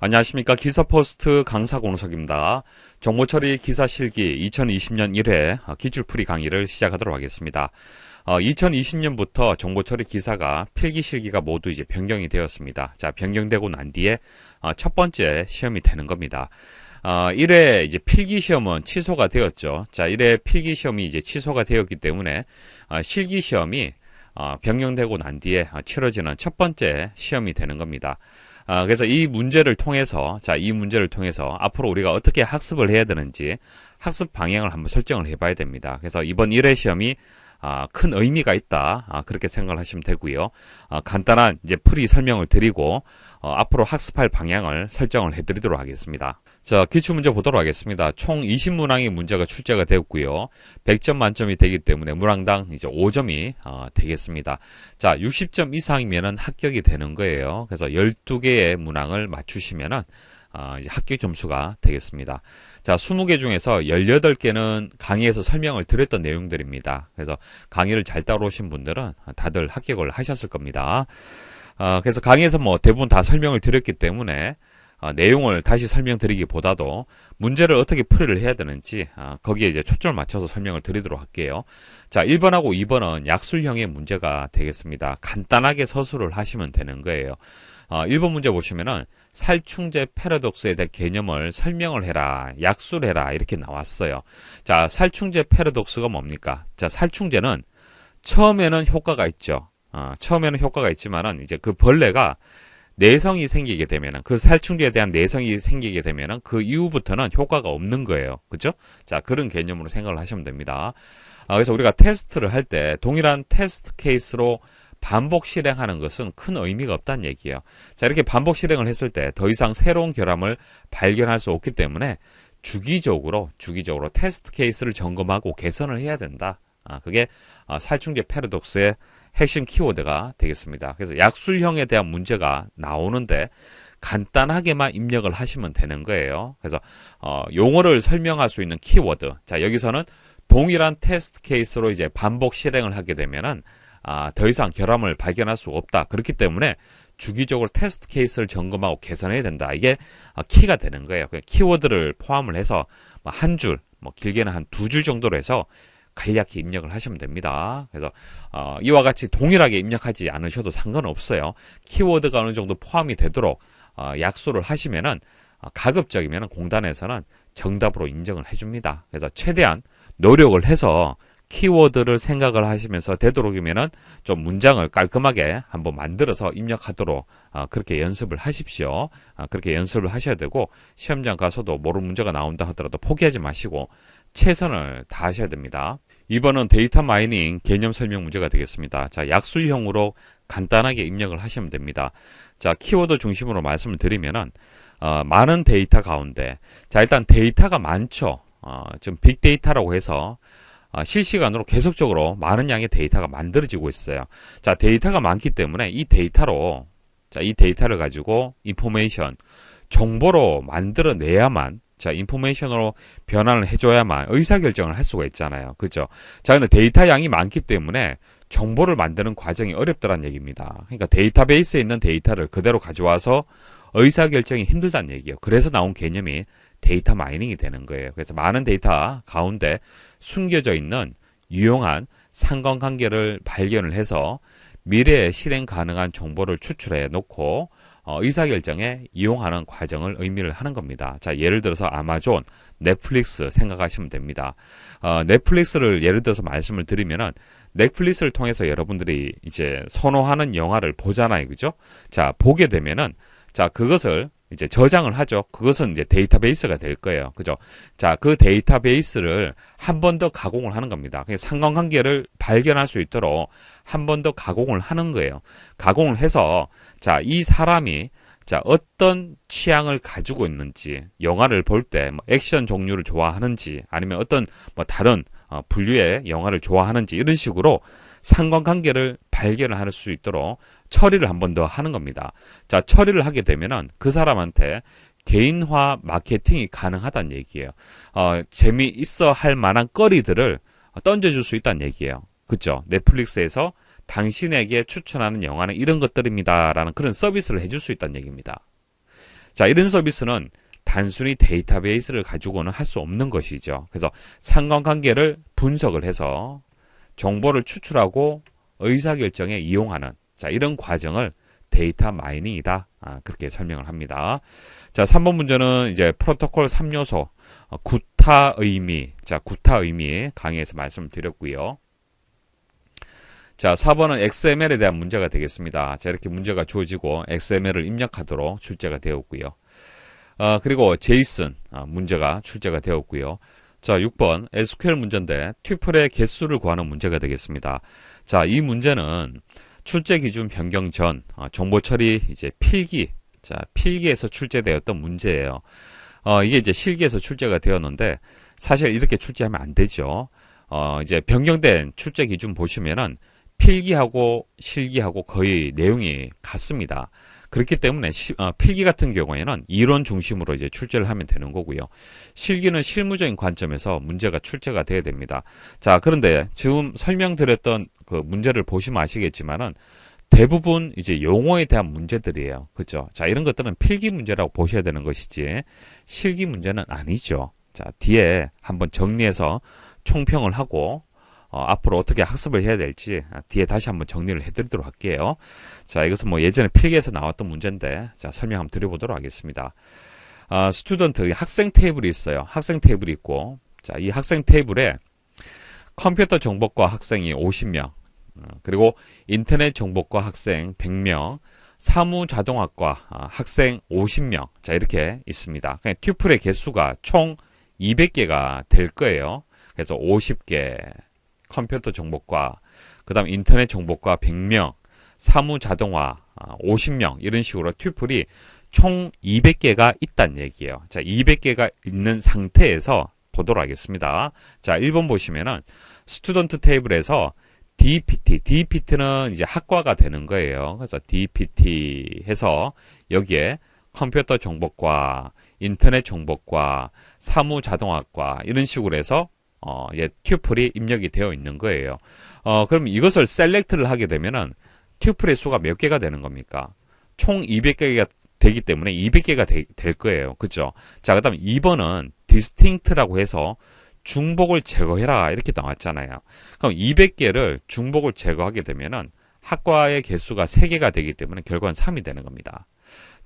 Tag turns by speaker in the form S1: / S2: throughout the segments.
S1: 안녕하십니까 기사포스트 강사 공석입니다. 정보처리 기사실기 2020년 1회 기출풀이 강의를 시작하도록 하겠습니다. 2020년부터 어, 정보처리 기사가 필기실기가 모두 이제 변경이 되었습니다. 자 변경되고 난 뒤에 어, 첫 번째 시험이 되는 겁니다. 어, 1회 이제 필기 시험은 취소가 되었죠. 자 1회 필기 시험이 이제 취소가 되었기 때문에 어, 실기 시험이 변경되고 난 뒤에 치러지는 첫 번째 시험이 되는 겁니다. 아, 그래서 이 문제를 통해서 자 이 문제를 통해서 앞으로 우리가 어떻게 학습을 해야 되는지 학습 방향을 한번 설정을 해봐야 됩니다. 그래서 이번 1회 시험이 아, 큰 의미가 있다 아, 그렇게 생각을 하시면 되고요. 아, 간단한 이제 풀이 설명을 드리고 어, 앞으로 학습할 방향을 설정을 해드리도록 하겠습니다. 자, 기출문제 보도록 하겠습니다. 총 20문항의 문제가 출제가 되었고요. 100점 만점이 되기 때문에 문항당 이제 5점이 어, 되겠습니다. 자, 60점 이상이면 합격이 되는 거예요. 그래서 12개의 문항을 맞추시면은 어, 이제 합격 점수가 되겠습니다. 자, 20개 중에서 18개는 강의에서 설명을 드렸던 내용들입니다. 그래서 강의를 잘 따라오신 분들은 다들 합격을 하셨을 겁니다. 어, 그래서 강의에서 뭐 대부분 다 설명을 드렸기 때문에 어, 내용을 다시 설명드리기보다도 문제를 어떻게 풀이를 해야 되는지 어, 거기에 이제 초점을 맞춰서 설명을 드리도록 할게요. 자, 1번하고 2번은 약술형의 문제가 되겠습니다. 간단하게 서술을 하시면 되는 거예요. 어, 1번 문제 보시면은 살충제 패러독스에 대한 개념을 설명을 해라, 약술해라 이렇게 나왔어요. 자, 살충제 패러독스가 뭡니까? 자, 살충제는 처음에는 효과가 있죠. 어, 처음에는 효과가 있지만은 이제 그 벌레가 내성이 생기게 되면은 그 살충제에 대한 내성이 생기게 되면은 그 이후부터는 효과가 없는 거예요. 그죠? 자, 그런 개념으로 생각을 하시면 됩니다. 아, 그래서 우리가 테스트를 할 때 동일한 테스트 케이스로 반복 실행하는 것은 큰 의미가 없다는 얘기예요. 자, 이렇게 반복 실행을 했을 때 더 이상 새로운 결함을 발견할 수 없기 때문에 주기적으로 주기적으로 테스트 케이스를 점검하고 개선을 해야 된다. 아, 그게 아, 살충제 패러독스의 핵심 키워드가 되겠습니다. 그래서 약술형에 대한 문제가 나오는데 간단하게만 입력을 하시면 되는 거예요. 그래서 어, 용어를 설명할 수 있는 키워드. 자 여기서는 동일한 테스트 케이스로 이제 반복 실행을 하게 되면은 아, 더 이상 결함을 발견할 수 없다. 그렇기 때문에 주기적으로 테스트 케이스를 점검하고 개선해야 된다. 이게 어, 키가 되는 거예요. 그 키워드를 포함을 해서 뭐 한 줄, 뭐 길게는 한 두 줄 정도로 해서 간략히 입력을 하시면 됩니다. 그래서 어, 이와 같이 동일하게 입력하지 않으셔도 상관없어요. 키워드가 어느 정도 포함이 되도록 어, 약수를 하시면은 어, 가급적이면 공단에서는 정답으로 인정을 해줍니다. 그래서 최대한 노력을 해서 키워드를 생각을 하시면서 되도록이면은 좀 문장을 깔끔하게 한번 만들어서 입력하도록 어, 그렇게 연습을 하십시오. 어, 그렇게 연습을 하셔야 되고 시험장 가서도 모르는 문제가 나온다 하더라도 포기하지 마시고 최선을 다하셔야 됩니다. 이번은 데이터 마이닝 개념 설명 문제가 되겠습니다. 자, 약술형으로 간단하게 입력을 하시면 됩니다. 자, 키워드 중심으로 말씀을 드리면은 어, 많은 데이터 가운데 자, 일단 데이터가 많죠. 어, 지금 빅데이터라고 해서 어, 실시간으로 계속적으로 많은 양의 데이터가 만들어지고 있어요. 자, 데이터가 많기 때문에 이 데이터로 자, 이 데이터를 가지고 인포메이션 정보로 만들어내야만 자, 인포메이션으로 변환을 해줘야만 의사결정을 할 수가 있잖아요. 그죠? 자, 근데 데이터 양이 많기 때문에 정보를 만드는 과정이 어렵다는 얘기입니다. 그러니까 데이터베이스에 있는 데이터를 그대로 가져와서 의사결정이 힘들다는 얘기예요. 그래서 나온 개념이 데이터 마이닝이 되는 거예요. 그래서 많은 데이터 가운데 숨겨져 있는 유용한 상관관계를 발견을 해서 미래에 실행 가능한 정보를 추출해 놓고 어, 의사결정에 이용하는 과정을 의미를 하는 겁니다. 자, 예를 들어서 아마존, 넷플릭스 생각하시면 됩니다. 어, 넷플릭스를 예를 들어서 말씀을 드리면은 넷플릭스를 통해서 여러분들이 이제 선호하는 영화를 보잖아요. 그죠? 자, 보게 되면은 자, 그것을 이제 저장을 하죠. 그것은 이제 데이터베이스가 될 거예요. 그죠? 자, 그 데이터베이스를 한 번 더 가공을 하는 겁니다. 상관관계를 발견할 수 있도록 한 번 더 가공을 하는 거예요. 가공을 해서 자, 이 사람이 자, 어떤 취향을 가지고 있는지, 영화를 볼 때 뭐 액션 종류를 좋아하는지, 아니면 어떤 뭐 다른 어, 분류의 영화를 좋아하는지 이런 식으로 상관관계를 발견할 수 있도록 처리를 한 번 더 하는 겁니다. 자, 처리를 하게 되면은 그 사람한테 개인화 마케팅이 가능하단 얘기예요. 어, 재미있어 할 만한 거리들을 던져줄 수 있다는 얘기예요. 그쵸? 넷플릭스에서 당신에게 추천하는 영화는 이런 것들입니다. 라는 그런 서비스를 해줄 수 있다는 얘기입니다. 자, 이런 서비스는 단순히 데이터베이스를 가지고는 할 수 없는 것이죠. 그래서 상관관계를 분석을 해서 정보를 추출하고 의사결정에 이용하는 자 이런 과정을 데이터 마이닝이다. 아, 그렇게 설명을 합니다. 자, 3번 문제는 이제 프로토콜 3요소 어, 구타 의미. 자, 구타 의미 강의에서 말씀을 드렸고요. 자, 4번은 XML에 대한 문제가 되겠습니다. 자, 이렇게 문제가 주어지고 XML을 입력하도록 출제가 되었고요. 어, 그리고 제이슨 n 어, 문제가 출제가 되었고요. 자, 6번 SQL 문제인데 튜플의 개수를 구하는 문제가 되겠습니다. 자, 이 문제는 출제 기준 변경 전 어, 정보 처리 이제 필기 자, 필기에서 출제되었던 문제예요. 어, 이게 이제 실기에서 출제가 되었는데 사실 이렇게 출제하면 안 되죠. 어, 이제 변경된 출제 기준 보시면은 필기하고 실기하고 거의 내용이 같습니다. 그렇기 때문에 시, 아, 필기 같은 경우에는 이론 중심으로 이제 출제를 하면 되는 거고요. 실기는 실무적인 관점에서 문제가 출제가 돼야 됩니다. 자, 그런데 지금 설명드렸던 그 문제를 보시면 아시겠지만은 대부분 이제 용어에 대한 문제들이에요. 그죠? 자, 이런 것들은 필기 문제라고 보셔야 되는 것이지 실기 문제는 아니죠. 자, 뒤에 한번 정리해서 총평을 하고 어, 앞으로 어떻게 학습을 해야 될지 아, 뒤에 다시 한번 정리를 해드리도록 할게요. 자, 이것은 뭐 예전에 필기에서 나왔던 문제인데 자, 설명 한번 드려보도록 하겠습니다. 아, 스튜던트 학생 테이블이 있어요. 학생 테이블이 있고 자, 이 학생 테이블에 컴퓨터 정보과 학생이 50명 어, 그리고 인터넷 정보과 학생 100명 사무자동학과 아, 학생 50명 자 이렇게 있습니다. 그냥 튜플의 개수가 총 200개가 될 거예요. 그래서 50개 컴퓨터 정보과, 그 다음 인터넷 정보과 100명, 사무 자동화 50명 아, 이런 식으로 튜플이 총 200개가 있다는 얘기예요. 자, 200개가 있는 상태에서 보도록 하겠습니다. 자, 1번 보시면은 스튜던트 테이블에서 DPT, DPT는 이제 학과가 되는 거예요. 그래서 DPT 해서 여기에 컴퓨터 정보과, 인터넷 정보과, 사무 자동화과 이런 식으로 해서 어, 예, 튜플이 입력이 되어 있는 거예요. 어, 그럼 이것을 셀렉트를 하게 되면은 튜플의 수가 몇 개가 되는 겁니까? 총 200개가 되기 때문에 200개가 되, 될 거예요. 그죠? 자, 그 다음 2번은 디스팅트라고 해서 중복을 제거해라 이렇게 나왔잖아요. 그럼 200개를 중복을 제거하게 되면은 학과의 개수가 3개가 되기 때문에 결과는 3이 되는 겁니다.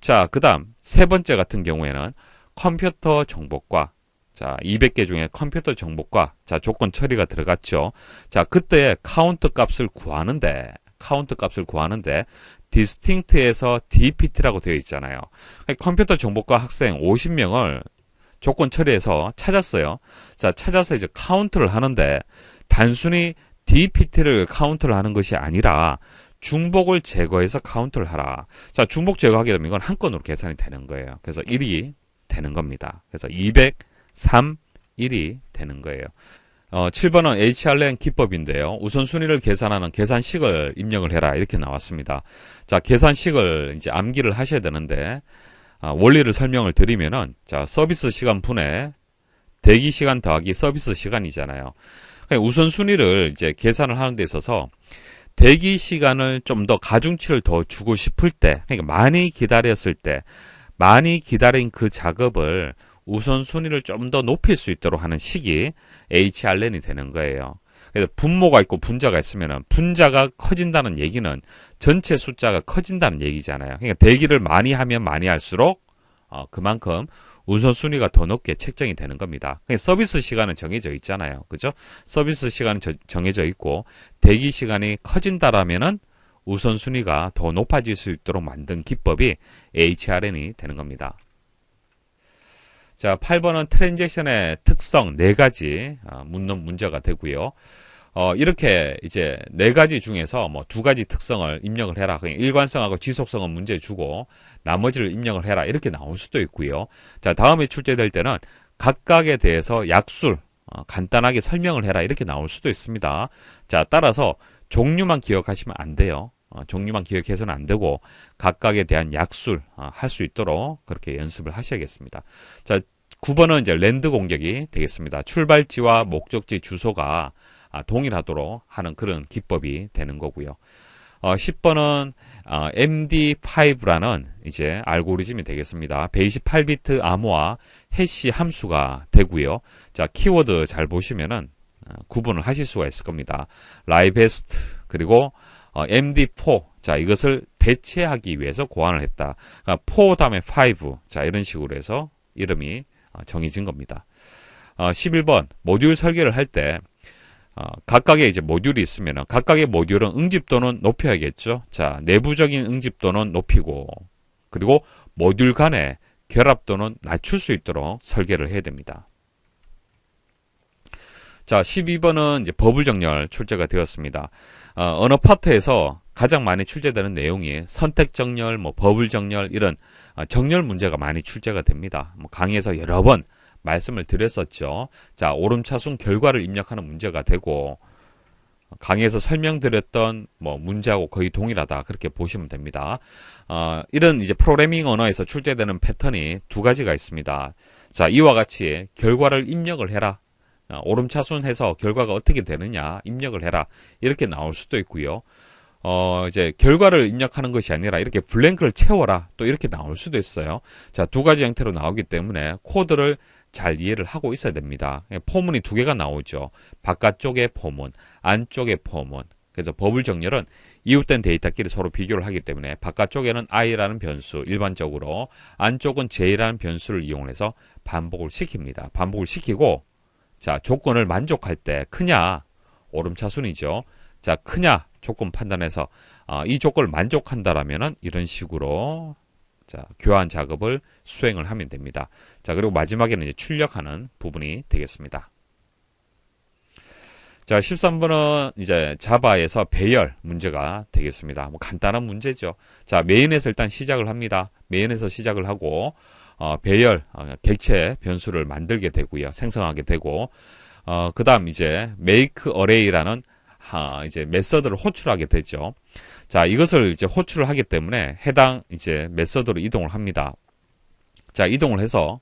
S1: 자, 그 다음 세 번째 같은 경우에는 컴퓨터 정보과 자, 200개 중에 컴퓨터 정보과 자, 조건 처리가 들어갔죠. 자, 그때 카운트 값을 구하는데 카운트 값을 구하는데 디스팅트에서 DPT라고 되어 있잖아요. 그러니까 컴퓨터 정보과 학생 50명을 조건 처리해서 찾았어요. 자, 찾아서 이제 카운트를 하는데 단순히 DPT를 카운트를 하는 것이 아니라 중복을 제거해서 카운트를 하라. 자, 중복 제거하게 되면 이건 한 건으로 계산이 되는 거예요. 그래서 1이 되는 겁니다. 그래서 200 3, 1이 되는 거예요. 어, 7번은 HRN 기법인데요. 우선순위를 계산하는 계산식을 입력을 해라. 이렇게 나왔습니다. 자, 계산식을 이제 암기를 하셔야 되는데, 아, 원리를 설명을 드리면은, 자, 서비스 시간 분해, 대기 시간 더하기 서비스 시간이잖아요. 그러니까 우선순위를 이제 계산을 하는 데 있어서, 대기 시간을 좀 더 가중치를 더 주고 싶을 때, 그러니까 많이 기다렸을 때, 많이 기다린 그 작업을 우선순위를 좀 더 높일 수 있도록 하는 식이 HRN이 되는 거예요. 그래서 분모가 있고 분자가 있으면 분자가 커진다는 얘기는 전체 숫자가 커진다는 얘기잖아요. 그러니까 대기를 많이 하면 많이 할수록 어, 그만큼 우선순위가 더 높게 책정이 되는 겁니다. 그러니까 서비스 시간은 정해져 있잖아요. 그죠? 서비스 시간은 저, 정해져 있고 대기 시간이 커진다라면은 우선순위가 더 높아질 수 있도록 만든 기법이 HRN이 되는 겁니다. 자, 8번은 트랜잭션의 특성 네 가지 아, 묻는 문제가 되고요. 어, 이렇게 이제 네 가지 중에서 뭐 두 가지 특성을 입력을 해라. 그냥 일관성하고 지속성은 문제 주고 나머지를 입력을 해라. 이렇게 나올 수도 있고요. 자, 다음에 출제될 때는 각각에 대해서 약술 어, 간단하게 설명을 해라. 이렇게 나올 수도 있습니다. 자, 따라서 종류만 기억하시면 안 돼요. 어, 종류만 기억해서는 안 되고 각각에 대한 약술 어, 할수 있도록 그렇게 연습을 하셔야겠습니다. 자, 9번은 이제 랜드 공격이 되겠습니다. 출발지와 목적지 주소가 아, 동일하도록 하는 그런 기법이 되는 거고요. 어, 10번은 어, MD5라는 이제 알고리즘이 되겠습니다. 128비트 암호와 해시 함수가 되고요. 자 키워드 잘 보시면은 어, 구분을 하실 수가 있을 겁니다. 라이베스트 그리고 어, MD4 자 이것을 대체하기 위해서 고안을 했다. 그러니까 4 다음에 5자 이런 식으로 해서 이름이 아, 정해진 겁니다. 11번 아, 모듈 설계를 할때 아, 각각의 이제 모듈이 있으면 각각의 모듈은 응집도는 높여야겠죠. 자 내부적인 응집도는 높이고 그리고 모듈 간의 결합도는 낮출 수 있도록 설계를 해야 됩니다. 자, 12번은 이제 버블정렬 출제가 되었습니다. 어, 언어 파트에서 가장 많이 출제되는 내용이 선택정렬, 뭐 버블정렬 이런 아, 정렬 문제가 많이 출제가 됩니다. 뭐 강의에서 여러 번 말씀을 드렸었죠. 자, 오름차순 결과를 입력하는 문제가 되고 강의에서 설명드렸던 뭐 문제하고 거의 동일하다 그렇게 보시면 됩니다. 어, 이런 이제 프로그래밍 언어에서 출제되는 패턴이 두 가지가 있습니다. 자, 이와 같이 결과를 입력을 해라 아, 오름차순해서 결과가 어떻게 되느냐 입력을 해라 이렇게 나올 수도 있고요. 어, 이제 결과를 입력하는 것이 아니라 이렇게 블랭크를 채워라 또 이렇게 나올 수도 있어요. 자, 두 가지 형태로 나오기 때문에 코드를 잘 이해를 하고 있어야 됩니다. 예, 포문이 두 개가 나오죠. 바깥쪽의 포문, 안쪽의 포문. 그래서 버블 정렬은 이웃된 데이터끼리 서로 비교를 하기 때문에 바깥쪽에는 i라는 변수 일반적으로 안쪽은 j라는 변수를 이용해서 반복을 시킵니다. 반복을 시키고 자, 조건을 만족할 때 크냐, 오름차순이죠. 자, 크냐 조건 판단해서 아, 이 조건을 만족한다라면은 이런 식으로 자, 교환 작업을 수행을 하면 됩니다. 자, 그리고 마지막에는 이제 출력하는 부분이 되겠습니다. 자, 13번은 이제 자바에서 배열 문제가 되겠습니다. 뭐 간단한 문제죠. 자, 메인에서 일단 시작을 합니다. 메인에서 시작을 하고 어, 배열 어, 객체 변수를 만들게 되고요. 생성하게 되고 어, 그다음 이제 make array라는 아, 이제 메서드를 호출하게 되죠. 자, 이것을 이제 호출을 하기 때문에 해당 이제 메서드로 이동을 합니다. 자, 이동을 해서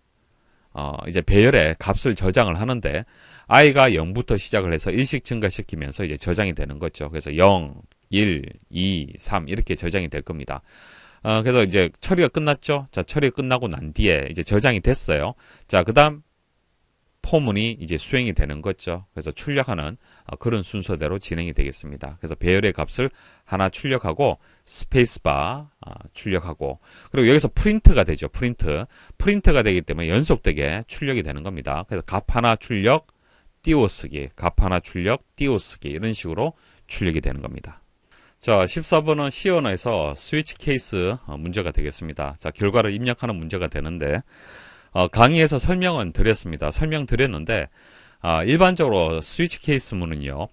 S1: 어, 이제 배열에 값을 저장을 하는데 i가 0부터 시작을 해서 일씩 증가시키면서 이제 저장이 되는 거죠. 그래서 0, 1, 2, 3 이렇게 저장이 될 겁니다. 어, 그래서 이제 처리가 끝났죠. 자, 처리가 끝나고 난 뒤에 이제 저장이 됐어요. 자, 그다음 포문이 이제 수행이 되는 거죠. 그래서 출력하는 어, 그런 순서대로 진행이 되겠습니다. 그래서 배열의 값을 하나 출력하고 스페이스바 어, 출력하고 그리고 여기서 프린트가 되죠. 프린트. 프린트가 되기 때문에 연속되게 출력이 되는 겁니다. 그래서 값 하나 출력 띄워쓰기, 값 하나 출력 띄워쓰기 이런 식으로 출력이 되는 겁니다. 자, 14번은 시연에서 스위치 케이스 어, 문제가 되겠습니다. 자, 결과를 입력하는 문제가 되는데 어, 강의에서 설명은 드렸습니다. 설명 드렸는데 어, 일반적으로 스위치 케이스 문은요.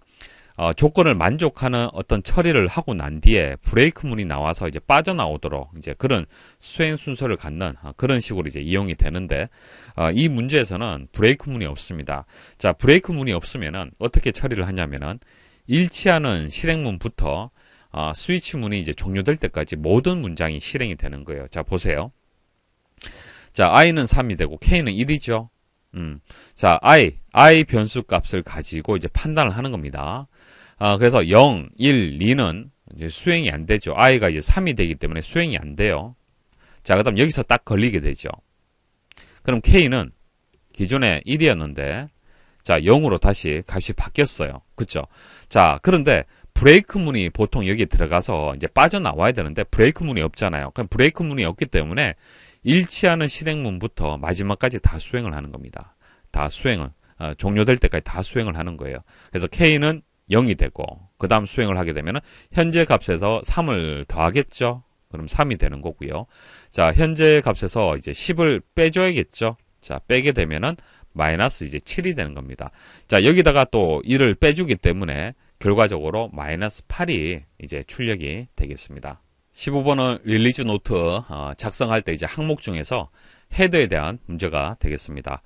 S1: 어, 조건을 만족하는 어떤 처리를 하고 난 뒤에 브레이크 문이 나와서 이제 빠져나오도록 이제 그런 수행 순서를 갖는 어, 그런 식으로 이제 이용이 되는데 어, 이 문제에서는 브레이크 문이 없습니다. 자, 브레이크 문이 없으면은 어떻게 처리를 하냐면은 일치하는 실행문부터 어, 스위치 문이 이제 종료될 때까지 모든 문장이 실행이 되는 거예요. 자, 보세요. 자, i는 3이 되고 k는 1이죠. 음. 자, i, i 변수 값을 가지고 이제 판단을 하는 겁니다. 아, 그래서 0, 1, 2는 이제 수행이 안 되죠. i가 이제 3이 되기 때문에 수행이 안 돼요. 자, 그다음 여기서 딱 걸리게 되죠. 그럼 k는 기존에 1이었는데 자, 0으로 다시 값이 바뀌었어요. 그쵸? 자, 그런데 브레이크 문이 보통 여기에 들어가서 이제 빠져나와야 되는데 브레이크 문이 없잖아요. 그럼 브레이크 문이 없기 때문에 일치하는 실행문부터 마지막까지 다 수행을 하는 겁니다. 다 수행을 어, 종료될 때까지 다 수행을 하는 거예요. 그래서 K는 0이 되고 그 다음 수행을 하게 되면 현재 값에서 3을 더하겠죠. 그럼 3이 되는 거고요. 자 현재 값에서 이제 10을 빼줘야겠죠. 자 빼게 되면은 마이너스 이제 7이 되는 겁니다. 자 여기다가 또 1을 빼주기 때문에 결과적으로 마이너스 8이 이제 출력이 되겠습니다. 15번은 릴리즈 노트 어, 작성할 때 이제 항목 중에서 헤드에 대한 문제가 되겠습니다.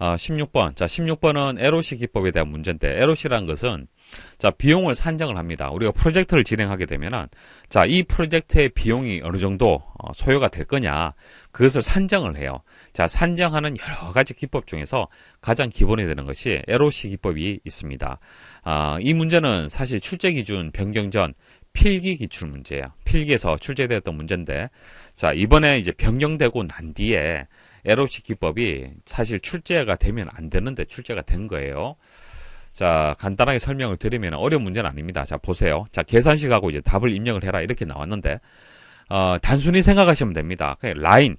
S1: 16번. 어, 자, 16번은 LOC 기법에 대한 문제인데, LOC라는 것은, 자, 비용을 산정을 합니다. 우리가 프로젝트를 진행하게 되면은, 자, 이 프로젝트의 비용이 어느 정도 어, 소요가 될 거냐, 그것을 산정을 해요. 자, 산정하는 여러 가지 기법 중에서 가장 기본이 되는 것이 에로시 기법이 있습니다. 아, 이 문제는 사실 출제 기준 변경 전 필기 기출 문제예요. 필기에서 출제되었던 문제인데 자, 이번에 이제 변경되고 난 뒤에 에로시 기법이 사실 출제가 되면 안 되는데 출제가 된 거예요. 자, 간단하게 설명을 드리면 어려운 문제는 아닙니다. 자, 보세요. 자, 계산식하고 이제 답을 입력을 해라. 이렇게 나왔는데, 어, 단순히 생각하시면 됩니다. 그냥 라인,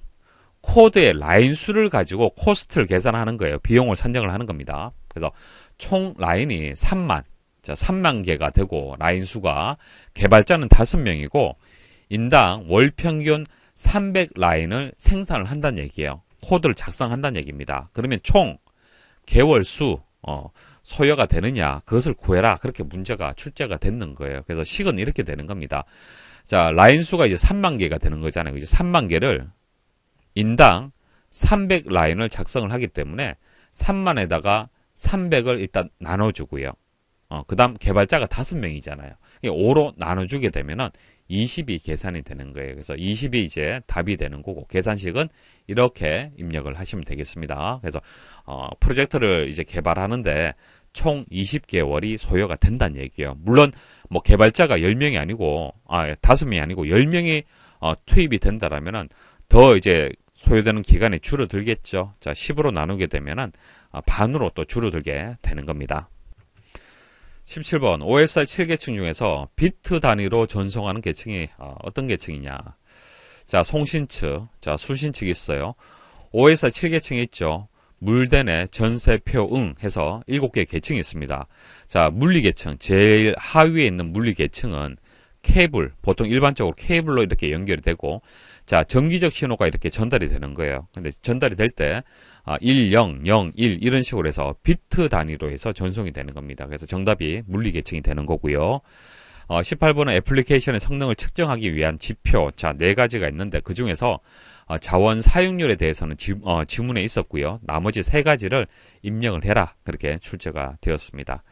S1: 코드의 라인 수를 가지고 코스트를 계산하는 거예요. 비용을 산정을 하는 겁니다. 그래서 총 라인이 3만, 자, 3만 개가 되고 라인 수가 개발자는 5명이고 인당 월 평균 300 라인을 생산을 한다는 얘기예요. 코드를 작성한다는 얘기입니다. 그러면 총 개월 수 어, 소요가 되느냐 그것을 구해라 그렇게 문제가 출제가 됐는 거예요. 그래서 식은 이렇게 되는 겁니다. 자 라인 수가 이제 3만 개가 되는 거잖아요. 이제 3만 개를 인당 300라인을 작성을 하기 때문에 3만에다가 300을 일단 나눠주고요. 어, 그 다음 개발자가 5명이잖아요. 5로 나눠주게 되면은 20이 계산이 되는 거예요. 그래서 20이 이제 답이 되는 거고 계산식은 이렇게 입력을 하시면 되겠습니다. 그래서 어, 프로젝트를 이제 개발하는데 총 20개월이 소요가 된다는 얘기예요. 물론 뭐 개발자가 10명이 아니고 아 5명이 예, 아니고 10명이 어, 투입이 된다라면은 더 이제 소요되는 기간이 줄어들겠죠. 자, 10으로 나누게 되면 아, 반으로 또 줄어들게 되는 겁니다. 17번 OSI 7계층 중에서 비트 단위로 전송하는 계층이 어, 어떤 계층이냐? 자, 송신측, 자, 수신측이 있어요. OSI 7계층이 있죠. 물대내 전세표응 해서 7개 계층이 있습니다. 자, 물리계층, 제일 하위에 있는 물리계층은 케이블, 보통 일반적으로 케이블로 이렇게 연결이 되고, 자, 전기적 신호가 이렇게 전달이 되는 거예요. 근데 전달이 될 때, 아, 1, 0, 0, 1 이런 식으로 해서 비트 단위로 해서 전송이 되는 겁니다. 그래서 정답이 물리계층이 되는 거고요. 어, 18번은 애플리케이션의 성능을 측정하기 위한 지표, 자, 네 가지가 있는데, 그 중에서 어, 자원 사용률에 대해서는 지, 어, 지 문에 있었고요. 나머지 세 가지를 입력을 해라. 그렇게 출제가 되었습니다.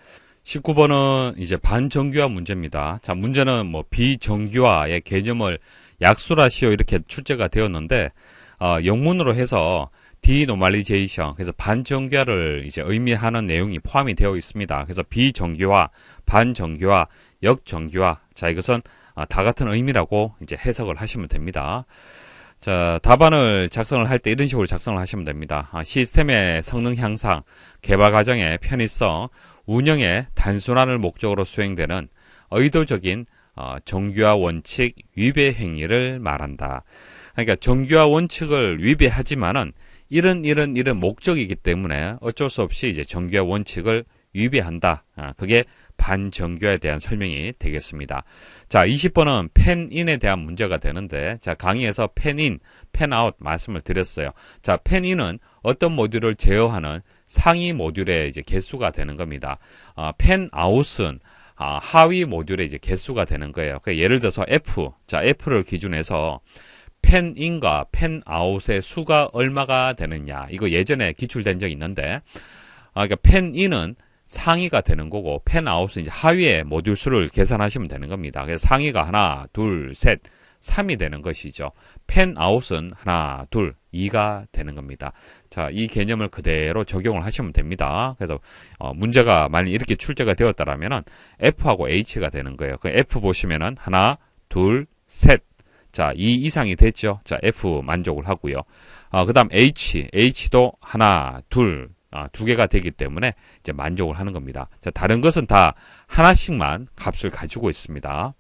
S1: 19번은 이제 반정규화 문제입니다. 자, 문제는 뭐 비정규화의 개념을 약술하시오 이렇게 출제가 되었는데 어, 영문으로 해서 디노말리제이션 그래서 반정규화를 이제 의미하는 내용이 포함이 되어 있습니다. 그래서 비정규화, 반정규화, 역정규화 자 이것은 어, 다 같은 의미라고 이제 해석을 하시면 됩니다. 자, 답안을 작성을 할 때 이런 식으로 작성을 하시면 됩니다. 아, 시스템의 성능 향상, 개발 과정의 편의성, 운영의 단순화를 목적으로 수행되는 의도적인 어, 정규화 원칙 위배 행위를 말한다. 그러니까 정규화 원칙을 위배하지만은 이런 이런 이런 목적이기 때문에 어쩔 수 없이 이제 정규화 원칙을 위배한다. 아, 그게 반정규화에 대한 설명이 되겠습니다. 자, 20번은 팬인에 대한 문제가 되는데, 자, 강의에서 팬인, 팬아웃 말씀을 드렸어요. 자, 팬인은 어떤 모듈을 제어하는 상위 모듈의 이제 개수가 되는 겁니다. 아, 펜 아웃은 아, 하위 모듈의 이제 개수가 되는 거예요. 그러니까 예를 들어서 F, 자 F를 기준해서 팬 인과 팬 아웃의 수가 얼마가 되느냐. 이거 예전에 기출된 적 있는데, 아, 그러니까 펜 인은 상위가 되는 거고 팬 아웃은 이제 하위의 모듈 수를 계산하시면 되는 겁니다. 그래서 상위가 하나, 둘, 셋, 3이 되는 것이죠. 팬 아웃은 하나, 둘, 2가 되는 겁니다. 자, 이 개념을 그대로 적용을 하시면 됩니다. 그래서 어, 문제가 만약 이렇게 출제가 되었다라면은 F하고 H가 되는 거예요. 그 F 보시면은 하나, 둘, 셋. 자, 2 이상이 됐죠. 자, F 만족을 하고요. 어, 그다음 H, H도 하나, 둘, 아, 두 개가 되기 때문에 이제 만족을 하는 겁니다. 자, 다른 것은 다 하나씩만 값을 가지고 있습니다.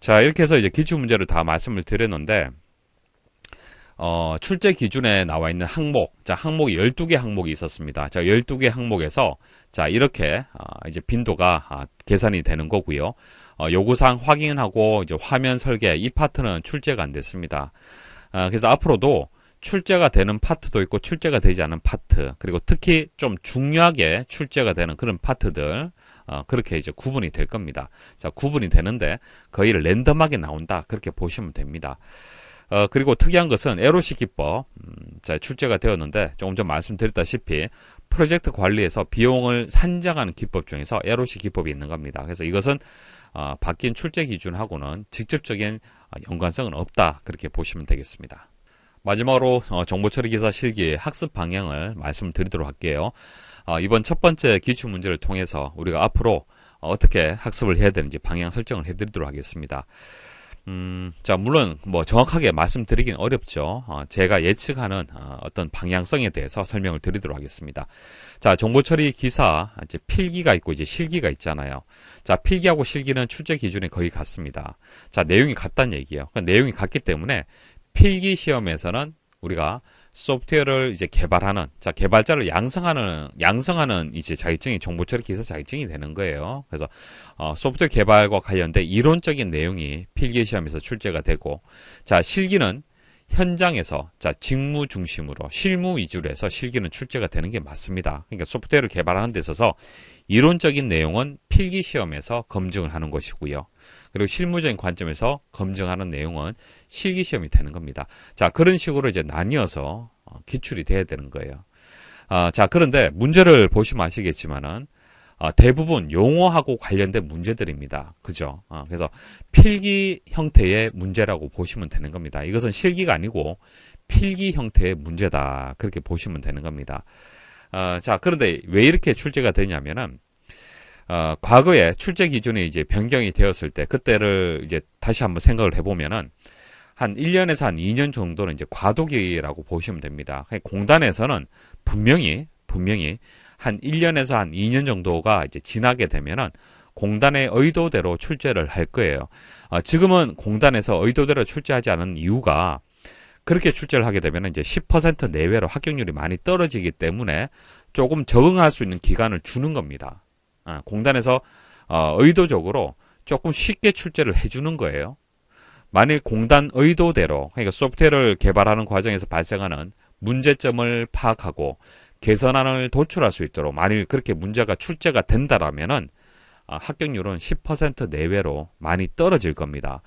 S1: 자, 이렇게 해서 이제 기출 문제를 다 말씀을 드렸는데 어, 출제 기준에 나와 있는 항목, 자, 항목이 12개 항목이 있었습니다. 자, 12개 항목에서 자, 이렇게 아, 이제 빈도가 아, 계산이 되는 거고요. 어, 요구사항 확인하고 이제 화면 설계 이 파트는 출제가 안 됐습니다. 아, 그래서 앞으로도 출제가 되는 파트도 있고 출제가 되지 않은 파트 그리고 특히 좀 중요하게 출제가 되는 그런 파트들 어, 그렇게 이제 구분이 될 겁니다. 자 구분이 되는데 거의 랜덤하게 나온다 그렇게 보시면 됩니다. 어, 그리고 특이한 것은 에로시 기법 음, 자, 출제가 되었는데 조금 전 말씀드렸다시피 프로젝트 관리에서 비용을 산정하는 기법 중에서 에로시 기법이 있는 겁니다. 그래서 이것은 어, 바뀐 출제 기준하고는 직접적인 어, 연관성은 없다 그렇게 보시면 되겠습니다. 마지막으로 어, 정보처리 기사 실기의 학습 방향을 말씀드리도록 할게요. 어, 이번 첫 번째 기출 문제를 통해서 우리가 앞으로 어떻게 학습을 해야 되는지 방향 설정을 해드리도록 하겠습니다. 음, 자, 물론 뭐 정확하게 말씀드리긴 어렵죠. 어, 제가 예측하는 어, 어떤 방향성에 대해서 설명을 드리도록 하겠습니다. 자, 정보처리 기사, 이제 필기가 있고 이제 실기가 있잖아요. 자, 필기하고 실기는 출제 기준이 거의 같습니다. 자, 내용이 같다는 얘기예요. 그러니까 내용이 같기 때문에 필기 시험에서는 우리가 소프트웨어를 이제 개발하는 자 개발자를 양성하는 양성하는 이제 자격증이 정보 처리 기사 자격증이 되는 거예요. 그래서 어, 소프트웨어 개발과 관련된 이론적인 내용이 필기 시험에서 출제가 되고 자 실기는 현장에서 자 직무 중심으로 실무 위주로 해서 실기는 출제가 되는 게 맞습니다. 그러니까 소프트웨어를 개발하는 데 있어서 이론적인 내용은 필기 시험에서 검증을 하는 것이고요. 그리고 실무적인 관점에서 검증하는 내용은 실기시험이 되는 겁니다. 자, 그런 식으로 이제 나뉘어서 어, 기출이 돼야 되는 거예요. 아, 자, 그런데 문제를 보시면 아시겠지만은 아, 대부분 용어하고 관련된 문제들입니다. 그죠? 아, 그래서 필기 형태의 문제라고 보시면 되는 겁니다. 이것은 실기가 아니고 필기 형태의 문제다. 그렇게 보시면 되는 겁니다. 아, 자, 그런데 왜 이렇게 출제가 되냐면은 어, 과거에 출제 기준이 이제 변경이 되었을 때 그때를 이제 다시 한번 생각을 해보면은 한 1년에서 한 2년 정도는 이제 과도기라고 보시면 됩니다. 그러니까 공단에서는 분명히 분명히 한 1년에서 한 2년 정도가 이제 지나게 되면은 공단의 의도대로 출제를 할 거예요. 어, 지금은 공단에서 의도대로 출제하지 않은 이유가 그렇게 출제를 하게 되면 이제 10% 내외로 합격률이 많이 떨어지기 때문에 조금 적응할 수 있는 기간을 주는 겁니다. 아, 공단에서 어, 의도적으로 조금 쉽게 출제를 해주는 거예요. 만일 공단 의도대로 그러니까 소프트웨어를 개발하는 과정에서 발생하는 문제점을 파악하고 개선안을 도출할 수 있도록 만일 그렇게 문제가 출제가 된다라면은 아, 합격률은 10% 내외로 많이 떨어질 겁니다.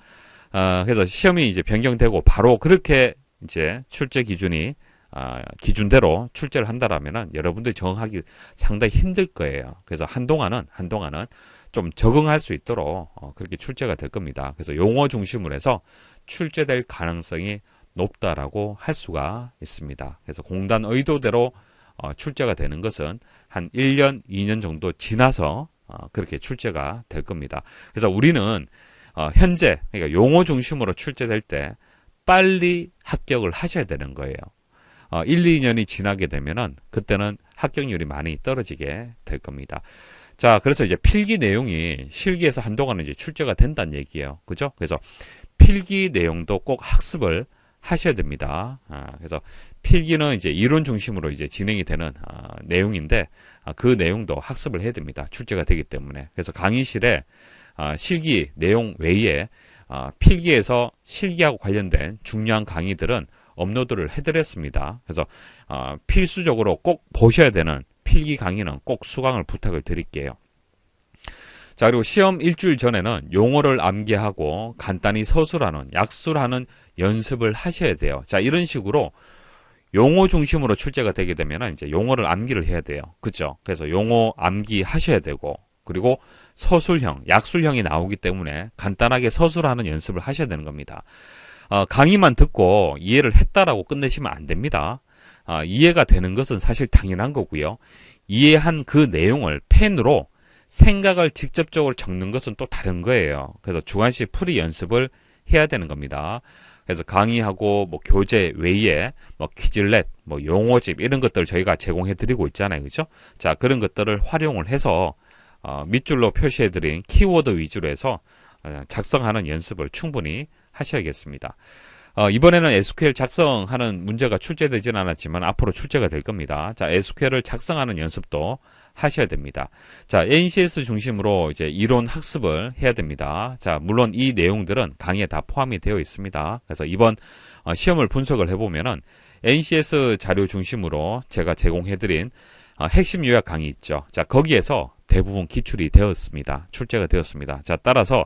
S1: 아, 그래서 시험이 이제 변경되고 바로 그렇게 이제 출제 기준이 아, 기준대로 출제를 한다라면은 여러분들이 적응하기 상당히 힘들 거예요. 그래서 한동안은 한동안은 좀 적응할 수 있도록 어, 그렇게 출제가 될 겁니다. 그래서 용어 중심으로 해서 출제될 가능성이 높다라고 할 수가 있습니다. 그래서 공단 의도대로 어, 출제가 되는 것은 한 1년, 2년 정도 지나서 어, 그렇게 출제가 될 겁니다. 그래서 우리는 어, 현재 그러니까 용어 중심으로 출제될 때 빨리 합격을 하셔야 되는 거예요. 어, 1, 2년이 지나게 되면은 그때는 합격률이 많이 떨어지게 될 겁니다. 자, 그래서 이제 필기 내용이 실기에서 한동안 이제 출제가 된다는 얘기예요. 그죠? 그래서 필기 내용도 꼭 학습을 하셔야 됩니다. 아, 그래서 필기는 이제 이론 중심으로 이제 진행이 되는 아, 내용인데 아, 그 내용도 학습을 해야 됩니다. 출제가 되기 때문에. 그래서 강의실에 아, 실기 내용 외에 아, 필기에서 실기하고 관련된 중요한 강의들은 업로드를 해드렸습니다. 그래서 어, 필수적으로 꼭 보셔야 되는 필기 강의는 꼭 수강을 부탁을 드릴게요. 자 그리고 시험 일주일 전에는 용어를 암기하고 간단히 서술하는 약술하는 연습을 하셔야 돼요. 자 이런 식으로 용어 중심으로 출제가 되게 되면 이제 용어를 암기를 해야 돼요. 그죠? 그래서 용어 암기 하셔야 되고 그리고 서술형, 약술형이 나오기 때문에 간단하게 서술하는 연습을 하셔야 되는 겁니다. 어, 강의만 듣고 이해를 했다라고 끝내시면 안 됩니다. 어, 이해가 되는 것은 사실 당연한 거고요. 이해한 그 내용을 펜으로 생각을 직접적으로 적는 것은 또 다른 거예요. 그래서 주관식 풀이 연습을 해야 되는 겁니다. 그래서 강의하고 뭐 교재 외에 뭐퀴즐렛뭐 용어집 이런 것들 저희가 제공해 드리고 있잖아요. 그죠? 렇 자, 그런 것들을 활용을 해서 어, 밑줄로 표시해 드린 키워드 위주로 해서 어, 작성하는 연습을 충분히 하셔야겠습니다. 어, 이번에는 SQL 작성하는 문제가 출제되진 않았지만 앞으로 출제가 될 겁니다. 자, SQL을 작성하는 연습도 하셔야 됩니다. 자, NCS 중심으로 이제 이론 학습을 해야 됩니다. 자, 물론 이 내용들은 강의에 다 포함이 되어 있습니다. 그래서 이번 어, 시험을 분석을 해보면은 NCS 자료 중심으로 제가 제공해드린 어, 핵심 요약 강의 있죠. 자, 거기에서 대부분 기출이 되었습니다. 출제가 되었습니다. 자, 따라서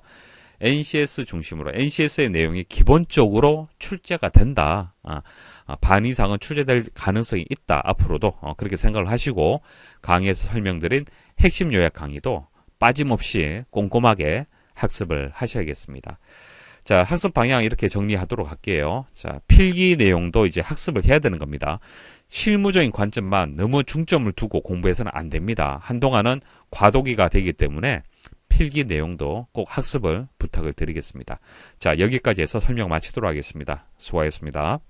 S1: NCS 중심으로 NCS의 내용이 기본적으로 출제가 된다. 아, 아, 반 이상은 출제될 가능성이 있다. 앞으로도 어, 그렇게 생각을 하시고 강의에서 설명드린 핵심 요약 강의도 빠짐없이 꼼꼼하게 학습을 하셔야겠습니다. 자, 학습 방향 이렇게 정리하도록 할게요. 자, 필기 내용도 이제 학습을 해야 되는 겁니다. 실무적인 관점만 너무 중점을 두고 공부해서는 안 됩니다. 한동안은 과도기가 되기 때문에 필기 내용도 꼭 학습을 부탁을 드리겠습니다. 자, 여기까지 해서 설명 마치도록 하겠습니다. 수고하셨습니다.